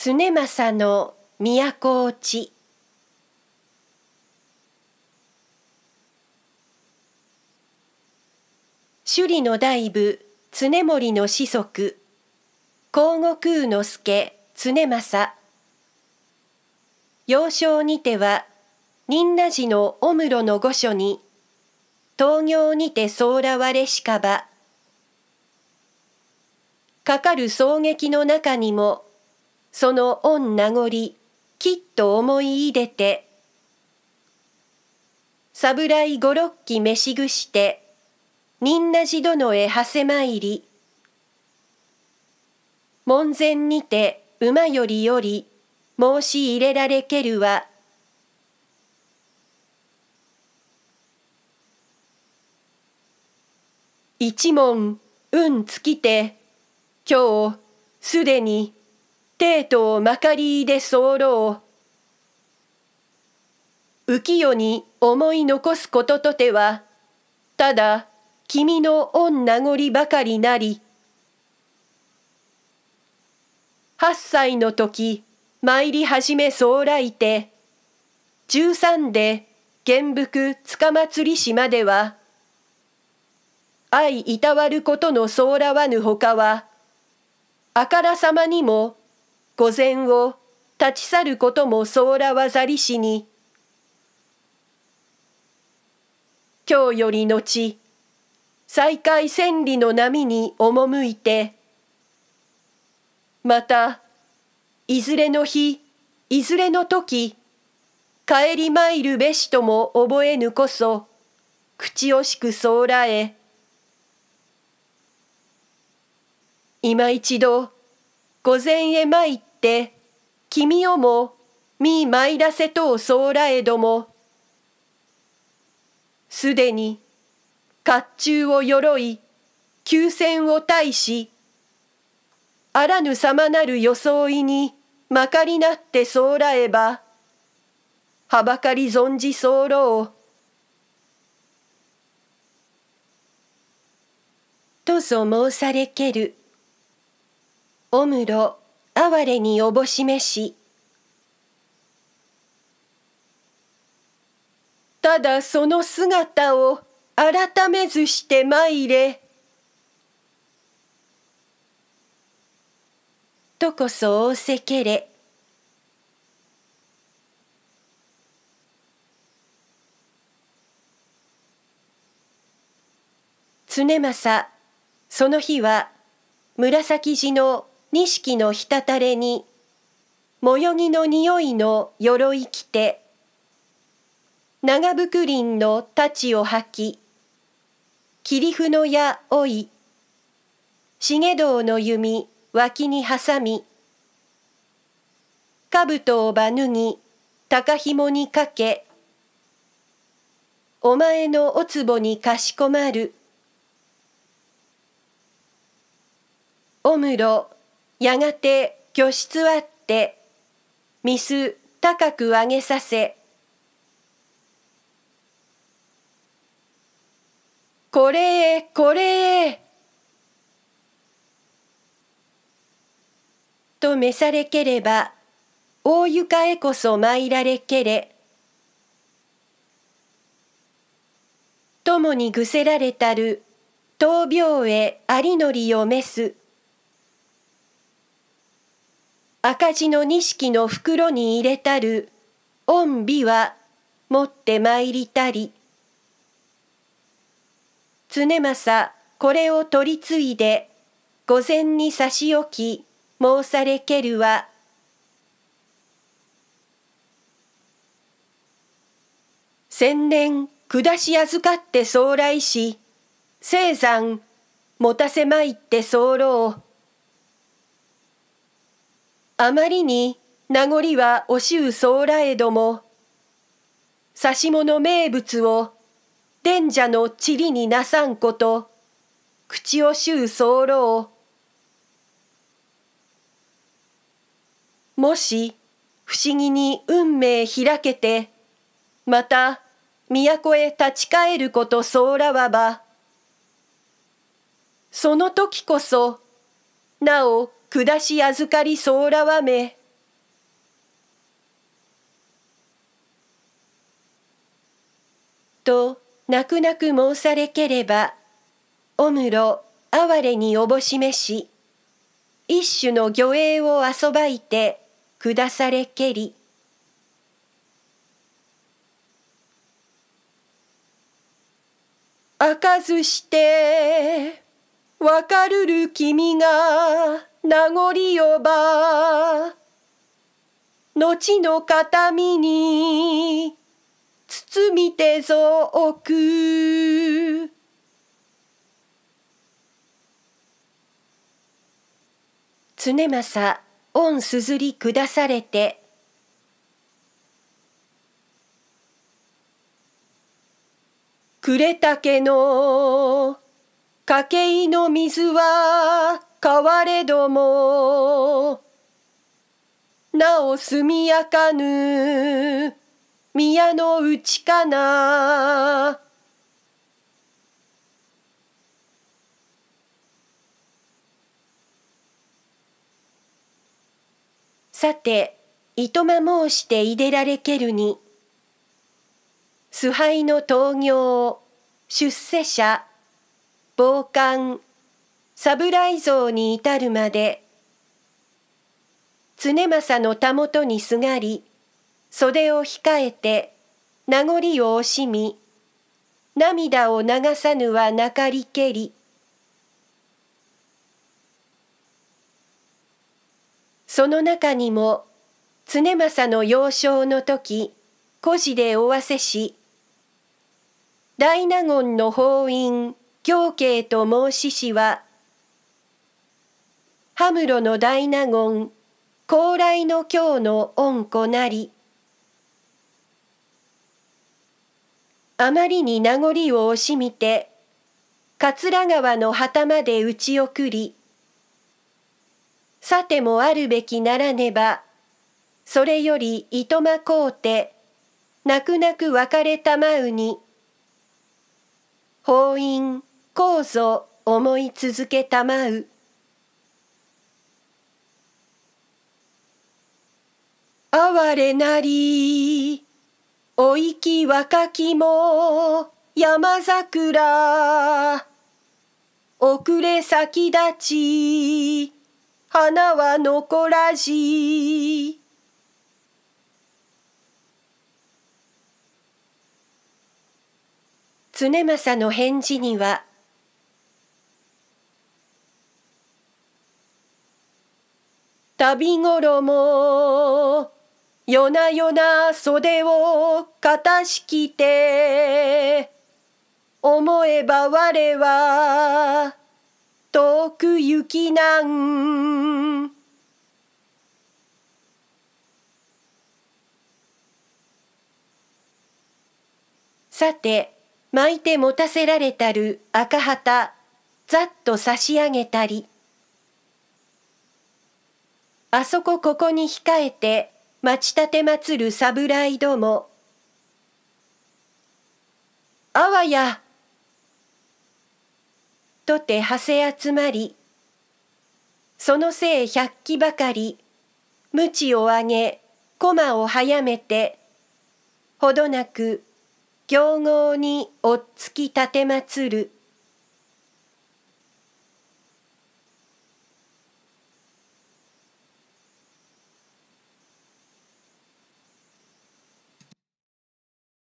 常政の都落ち首里の大部常盛の子息甲午空之助常政幼少にては仁和寺の御室の御所に東行にて騒らわれしかばかかる衝撃の中にもその御名残きっと思い入れて侍五六機召しぐして仁和寺殿へはせ参り門前にて馬よりより申し入れられけるは一門、運尽きて今日すでに帝とまかりで候浮世に思い残すこととてはただ君の恩名残ばかりなり八歳の時参り始めそう来て十三でつか塚祭り市までは相いたわることのそうらわぬほかはあからさまにも御前を立ち去ることもそらわざりしに今日より後再開千里の波に赴いてまたいずれの日いずれの時帰り参るべしとも覚えぬこそ口惜しくそうらえ今一度御前へ参ってって君をも見参いらせとうそうらえどもすでに甲冑を鎧急戦を対しあらぬさまなる装いにまかりなってそうらえばはばかり存じろう。とぞ申されける。おむろ哀れにおぼしめしただその姿を改めずしてまいれ」とこそ仰せけれ常政その日は紫地の錦の滴れに最寄りの匂いの鎧着て長袋林の太刀を吐き霧譜の矢老い重道の弓脇に挟み兜をば脱ぎ高紐にかけお前のおつぼにかしこまるおむろやがて居室あってみす高く上げさせこれへこれへと召されければ大床へこそ参られけれ共にぐせられたる闘病へありのりを召す。赤字の錦の袋に入れたる御美は持って参りたり常政これを取り次いで御前に差し置き申されけるは千年下し預かって総来し生山持たせまいって候あまりに名残はおしゅうそうらえども、差し物名物を伝者のちりになさんこと、口をしゅうそうろう。もし、不思議に運命開けて、また、都へ立ち返ることそうらわば、その時こそ、なお下し預かりそらわめと泣く泣く申されければおむろ哀れにおぼしめし一種の魚影を遊ばいて下されけり開かずしてわかるる君が名残よば後の形見に包みてぞく常政御すずり下されて呉竹の家計の水は変われどもなお速やかぬ宮の内かなさていとま申していでられけるに崇拝の闘行出世者傍観侍像に至るまで常政のたもとにすがり袖を控えて名残を惜しみ涙を流さぬはなかりけりその中にも常政の幼少の時孤児でおわせし大納言の法院行慶と申ししはハムロの大納言高麗の今日の恩子なりあまりに名残を惜しみて桂川の旗まで打ち送りさてもあるべきならねばそれよりいとまこうて泣く泣く別れたまうに法院構造思い続けたまう。哀れなりおいき若きも山桜遅れ先立ち花は残らじ常政の返事には「旅ごろも夜な夜な袖を片しきて思えば我は遠く行きなんさて巻いて持たせられたる赤旗ざっと差し上げたりあそこここに控えて町立てまつる侍どもあわやとてはせ集まりそのせい百鬼ばかり無知をあげ駒を早めてほどなく行豪におっつき立てまつる。